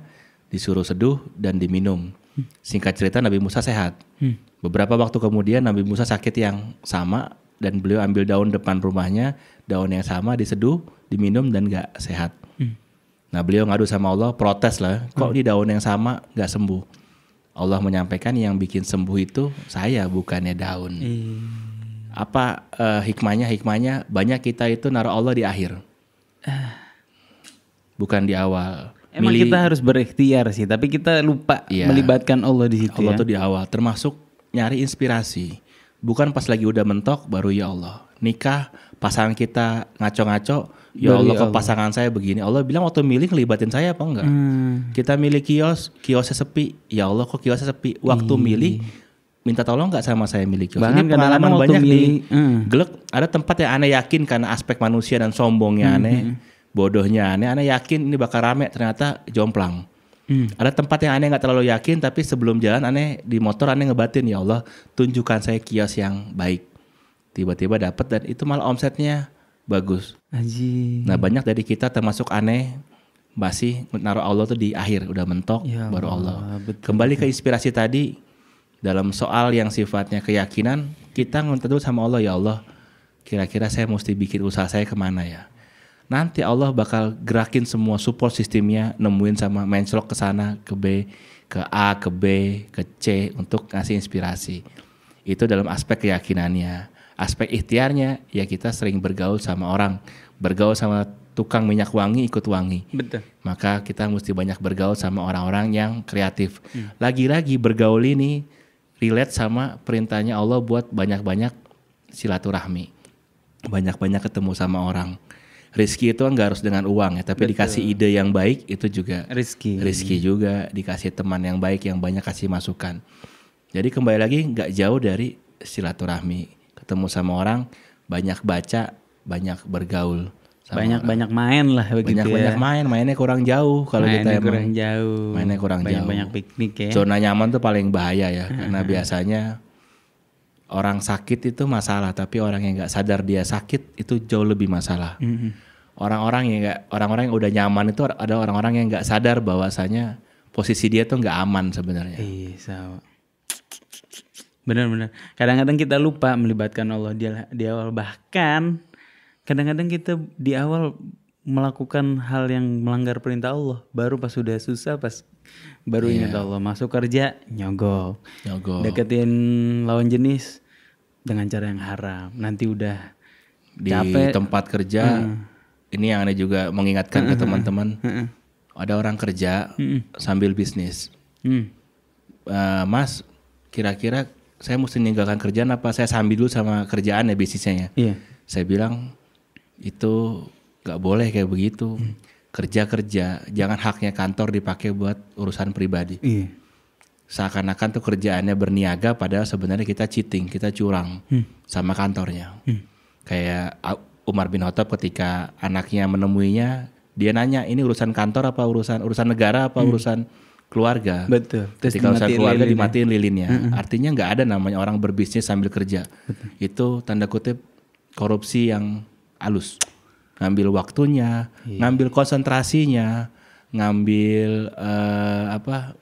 disuruh seduh dan diminum. Uh. Singkat cerita Nabi Musa sehat. Uh. Beberapa waktu kemudian Nabi Musa sakit yang sama dan beliau ambil daun depan rumahnya daun yang sama diseduh diminum dan gak sehat. Nah beliau ngadu sama Allah, protes lah, kok hmm. di daun yang sama nggak sembuh. Allah menyampaikan yang bikin sembuh itu saya bukannya daun. Hmm. Apa uh, hikmahnya? Hikmahnya banyak kita itu naruh Allah di akhir, eh. bukan di awal. Emang Mili... kita harus berikhtiar sih, tapi kita lupa ya. melibatkan Allah di situ. Allah ya? tuh di awal, termasuk nyari inspirasi. Bukan pas lagi udah mentok baru ya Allah. Nikah pasangan kita ngaco-ngaco Ya Allah, Allah ke pasangan saya begini. Allah bilang waktu milih ngelibatin saya apa enggak? Hmm. Kita milih kios, kiosnya sepi. Ya Allah kok kiosnya sepi. Waktu iya. milih minta tolong nggak sama saya milih kios. Bahkan Ini pengalaman banyak milih, di hmm. Gelek ada tempat yang aneh yakin karena aspek manusia dan sombongnya hmm. aneh. Hmm. Bodohnya aneh, aneh yakin ini bakal rame ternyata jomplang. Hmm. Ada tempat yang aneh nggak terlalu yakin, tapi sebelum jalan aneh di motor aneh ngebatin ya Allah tunjukkan saya kios yang baik. Tiba-tiba dapet dan itu malah omsetnya bagus. Aji. Nah banyak dari kita termasuk aneh masih naruh Allah tuh di akhir udah mentok ya baru Allah. Betul. Kembali ke inspirasi tadi dalam soal yang sifatnya keyakinan kita ngontrol sama Allah ya Allah kira-kira saya mesti bikin usaha saya kemana ya. Nanti Allah bakal gerakin semua support sistemnya nemuin sama mencelok ke sana ke B ke A ke B ke C untuk ngasih inspirasi. Itu dalam aspek keyakinannya aspek ikhtiarnya ya kita sering bergaul sama orang bergaul sama tukang minyak wangi ikut wangi betul maka kita mesti banyak bergaul sama orang-orang yang kreatif lagi hmm. lagi-lagi bergaul ini relate sama perintahnya Allah buat banyak-banyak silaturahmi banyak-banyak ketemu sama orang Rizki itu nggak harus dengan uang ya, tapi Betul. dikasih ide yang baik itu juga rizki. Rizki juga dikasih teman yang baik yang banyak kasih masukan. Jadi kembali lagi nggak jauh dari silaturahmi ketemu sama orang, banyak baca, banyak bergaul. Banyak-banyak main lah begitu banyak, ya. Banyak main, mainnya kurang jauh kalau kita emang. kurang jauh. Mainnya kurang banyak, jauh. Banyak piknik ya. Zona nyaman tuh paling bahaya ya, karena biasanya orang sakit itu masalah, tapi orang yang nggak sadar dia sakit itu jauh lebih masalah. Orang-orang yang nggak, orang-orang yang udah nyaman itu ada orang-orang yang nggak sadar bahwasanya posisi dia tuh nggak aman sebenarnya. Iya, sama. Benar-benar. Kadang-kadang kita lupa melibatkan Allah di, di awal. Bahkan kadang-kadang kita di awal melakukan hal yang melanggar perintah Allah. Baru pas sudah susah, pas baru yeah. ingat iya. Allah. Masuk kerja, nyogok. Nyogok. Deketin lawan jenis dengan cara yang haram. Nanti udah di capek. tempat kerja. Uh. Ini yang ada juga mengingatkan uh -huh. ke teman-teman. Uh -huh. Ada orang kerja uh -huh. sambil bisnis. Uh, mas, kira-kira saya mesti meninggalkan kerjaan apa saya sambil dulu sama kerjaan ya bisnisnya ya. Iya. Saya bilang itu nggak boleh kayak begitu. kerja hmm. Kerja kerja, jangan haknya kantor dipakai buat urusan pribadi. Iya. Seakan-akan tuh kerjaannya berniaga, padahal sebenarnya kita cheating, kita curang hmm. sama kantornya. Hmm. Kayak Umar bin Khattab ketika anaknya menemuinya, dia nanya ini urusan kantor apa urusan urusan negara apa hmm. urusan keluarga. Betul. Terus Ketika urusan keluarga lilinnya. dimatiin lilinnya. Mm -hmm. Artinya nggak ada namanya orang berbisnis sambil kerja. Betul. Itu tanda kutip korupsi yang halus. Ngambil waktunya, yeah. ngambil konsentrasinya, ngambil uh, apa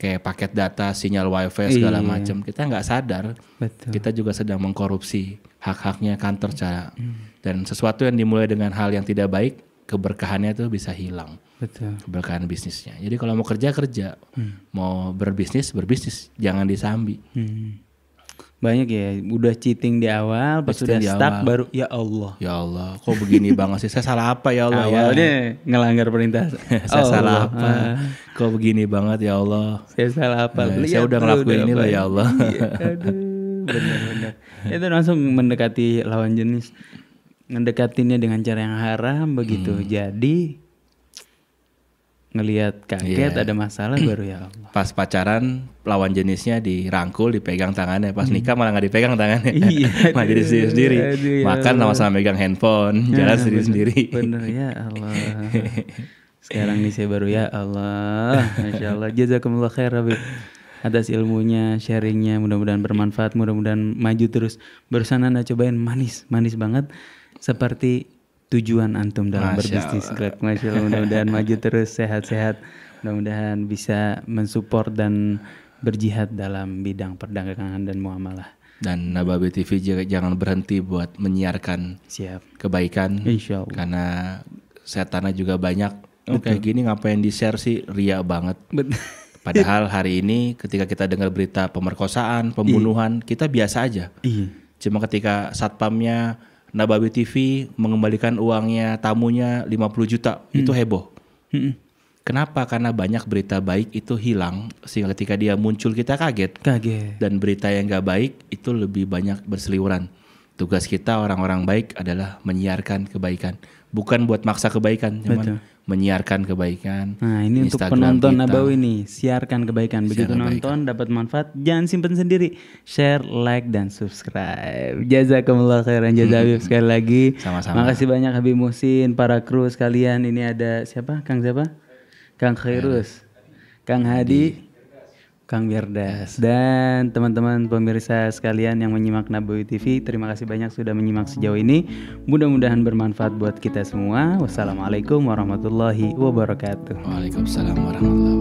kayak paket data, sinyal wifi segala yeah. macam. Kita nggak sadar, Betul. kita juga sedang mengkorupsi hak-haknya kantor cara. Mm. Dan sesuatu yang dimulai dengan hal yang tidak baik, keberkahannya itu bisa hilang. Betul. Keberkahan bisnisnya. Jadi kalau mau kerja kerja, hmm. mau berbisnis berbisnis, jangan disambi. Hmm. Banyak ya, udah cheating di awal, pas udah di stuck awal. baru ya Allah. Ya Allah, kok begini banget sih? Saya salah apa ya Allah ya. Awalnya ya? ngelanggar perintah. saya oh salah apa? Ah. Kok begini banget ya Allah? Saya salah apa? Nah, eh, Lihat saya udah ngelakuin ini lah ya Allah. Iya, aduh, benar-benar. Itu langsung mendekati lawan jenis. Mendekatinya dengan cara yang haram begitu. Hmm. Jadi ngelihat kaget yeah. ada masalah baru ya Allah. Pas pacaran lawan jenisnya dirangkul, dipegang tangannya. Pas nikah malah nggak dipegang tangannya. Iya. jadi iya, sendiri sendiri. Iya, iya. Makan sama-sama megang handphone, nah, jalan sendiri sendiri. Bener ya Allah. Sekarang nih saya baru ya Allah. Masya Allah. Jazakumullah khair Rabbi atas ilmunya, sharingnya, mudah-mudahan bermanfaat, mudah-mudahan maju terus. Barusan Anda cobain manis, manis banget seperti tujuan antum dalam Masya berbisnis Grab. Masya Allah, mudah-mudahan maju terus sehat-sehat. Mudah-mudahan bisa mensupport dan berjihad dalam bidang perdagangan dan muamalah. Dan Nababe TV jangan berhenti buat menyiarkan Siap. kebaikan. Insya Allah. Karena setannya juga banyak. Oke, oh, okay. gini ngapain di-share sih? Ria banget. Bet Padahal hari ini ketika kita dengar berita pemerkosaan, iya. pembunuhan, Iyi. kita biasa aja. Iyi. Cuma ketika satpamnya Nababi TV mengembalikan uangnya tamunya 50 juta hmm. itu heboh. Hmm. Kenapa? Karena banyak berita baik itu hilang sehingga ketika dia muncul kita kaget. Kaget. Dan berita yang gak baik itu lebih banyak berseliweran. Tugas kita orang-orang baik adalah menyiarkan kebaikan, bukan buat maksa kebaikan, cuman Betul menyiarkan kebaikan. Nah, ini Instagram untuk penonton kita. Nabawi nih, siarkan kebaikan. Begitu Siar nonton dapat manfaat, jangan simpen sendiri. Share, like dan subscribe. Jazakumullah khairan jazawi hmm. sekali lagi. Sama-sama. Makasih banyak Habib Musin, para kru sekalian. Ini ada siapa? Kang siapa? Kang Khairus. Kang Hadi. Hadi. Kang Berdas dan teman-teman pemirsa sekalian yang menyimak Naboi TV, terima kasih banyak sudah menyimak sejauh ini. Mudah-mudahan bermanfaat buat kita semua. Wassalamualaikum warahmatullahi wabarakatuh. Waalaikumsalam warahmatullahi